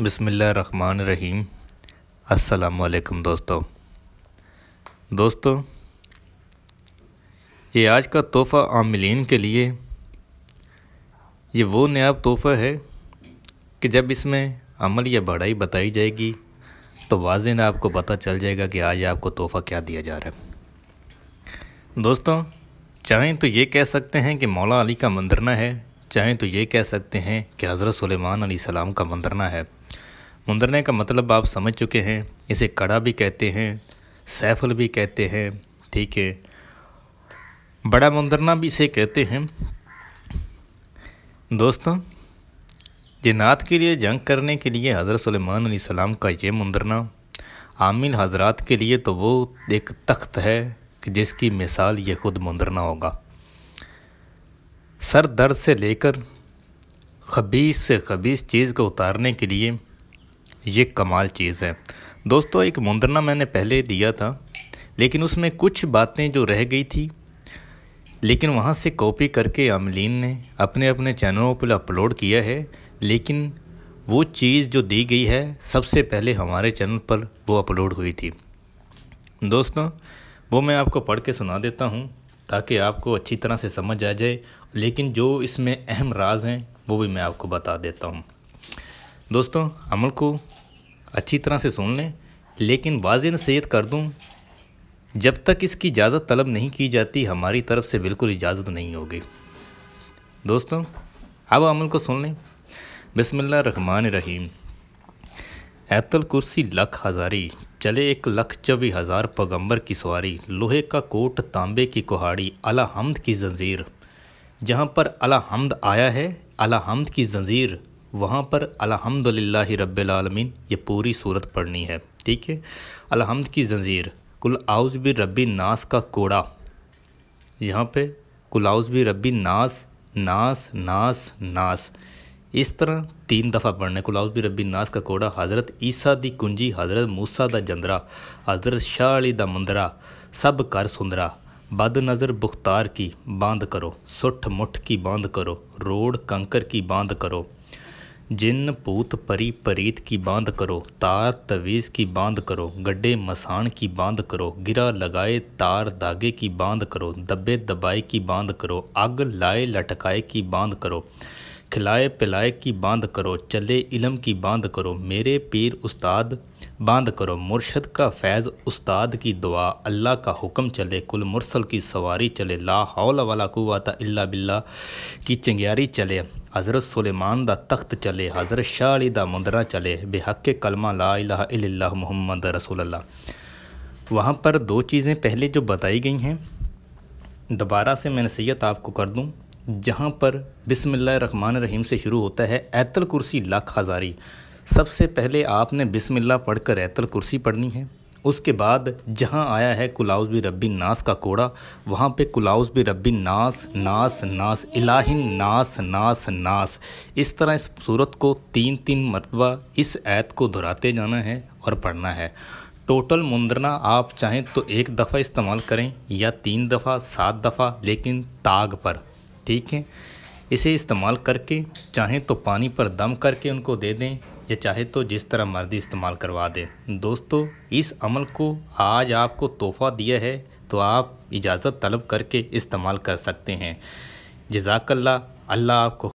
बसमिल्ल रहीम अस्सलाम दोस्तों दोस्तों ये आज का तोहफ़ा आमिलीन के लिए ये वो नयाब तोहफ़ा है कि जब इसमें अमल या बढ़ाई बताई जाएगी तो वाजन आपको पता चल जाएगा कि आज आपको तोहफ़ा क्या दिया जा रहा है दोस्तों चाहें तो ये कह सकते हैं कि मौला अली का मंदरना है चाहें तो ये कह सकते हैं कि हज़रत सलेमान सलाम का मंदरना है मुंदरने का मतलब आप समझ चुके हैं इसे कड़ा भी कहते हैं सैफल भी कहते हैं ठीक है बड़ा मुंदरना भी इसे कहते हैं दोस्तों जिनात के लिए जंग करने के लिए हज़रत सलेमान सलाम का ये मुंदरना आमिल हजरात के लिए तो वो एक तख्त है कि जिसकी मिसाल ये खुद मुंदरना होगा सर दर्द से लेकर खबीस से खबीस चीज़ को उतारने के लिए ये कमाल चीज़ है दोस्तों एक मुंदरना मैंने पहले दिया था लेकिन उसमें कुछ बातें जो रह गई थी लेकिन वहाँ से कॉपी करके अमलिन ने अपने अपने चैनलों पर अपलोड किया है लेकिन वो चीज़ जो दी गई है सबसे पहले हमारे चैनल पर वो अपलोड हुई थी दोस्तों वो मैं आपको पढ़ के सुना देता हूँ ताकि आपको अच्छी तरह से समझ आ जाए लेकिन जो इसमें अहम राज हैं वो भी मैं आपको बता देता हूँ दोस्तों अमल को अच्छी तरह से सुन लें लेकिन वाज नसीहत कर दूँ जब तक इसकी इजाज़त तलब नहीं की जाती हमारी तरफ़ से बिल्कुल इजाज़त नहीं होगी दोस्तों अब अमल को सुन लें बसमिल्ल रन रहीम ऐतल कुर्सी लख हज़ारी चले एक लख चौबी हज़ार पैगम्बर की सवारी लोहे का कोट तांबे की कुहाड़ी अला हमद की जंजीर जहाँ पर अला हमद आया है अला हमद की जंजीर वहाँ पर अलहमदिल्ला रबालमीन ये पूरी सूरत पढ़नी है ठीक है अलहमद की जंजीर कुल आउज़ भी रबी नास का कोड़ा यहाँ पे कुल आउज़ भी रबी नास नास नास नास इस तरह तीन दफ़ा पढ़ने कुल आउज भी रबी नास का कोड़ा हज़रत ईसा दी कुंजी हज़रत मूसा दा जंदरा हज़रत शाह अली दा मंदरा सब कर सुंदरा बद नज़र बुख्तार की बांध करो सुठ मुठ की बांध करो रोड कंकर की बांध करो जिन पूत परी परीत की बांध करो तार तवीज़ की बांध करो गड्ढे मसान की बांध करो गिरा लगाए तार धागे की बांध करो दबे दबाए की बांध करो आग लाए लटकाए की बांध करो खिलाए पिलाए की बांध करो चले इलम की बांध करो मेरे पीर उस्ताद बांध करो मुर्शद का फैज़ उस्ताद की दुआ अल्लाह का हुक्म चले कुल मुरसल की सवारी चले ला हौला वाला कुवाता इल्ला बिल्ला की चंगयारी चले हज़रत सुलेमान का तख्त चले हज़रत शाह अली मुंदरा चले बेहक कलमा ला इला मुहम्मद रसूल वहाँ पर दो चीज़ें पहले जो बताई गई हैं दोबारा से मैं नसीहत आपको कर दूँ जहाँ पर रहमान रहीम से शुरू होता है ऐतल कुर्सी लाख हज़ारी सबसे पहले आपने बिसमिल्ला पढ़कर ऐतल कुर्सी पढ़नी है उसके बाद जहाँ आया है कुलाउस भी रब्बी नास का कोड़ा वहाँ पे कुलाउस भी रब्बी नास नास नास इलाहिन नास नास नास इस तरह इस सूरत को तीन तीन मरतबा इस ऐत को दोहराते जाना है और पढ़ना है टोटल मुंदरना आप चाहें तो एक दफ़ा इस्तेमाल करें या तीन दफ़ा सात दफ़ा लेकिन ताग पर ठीक है इसे इस्तेमाल करके चाहें तो पानी पर दम करके उनको दे दें या चाहे तो जिस तरह मर्जी इस्तेमाल करवा दें दोस्तों इस अमल को आज आपको तोहफ़ा दिया है तो आप इजाज़त तलब करके इस्तेमाल कर सकते हैं जजाकल्ला अल्लाह आपको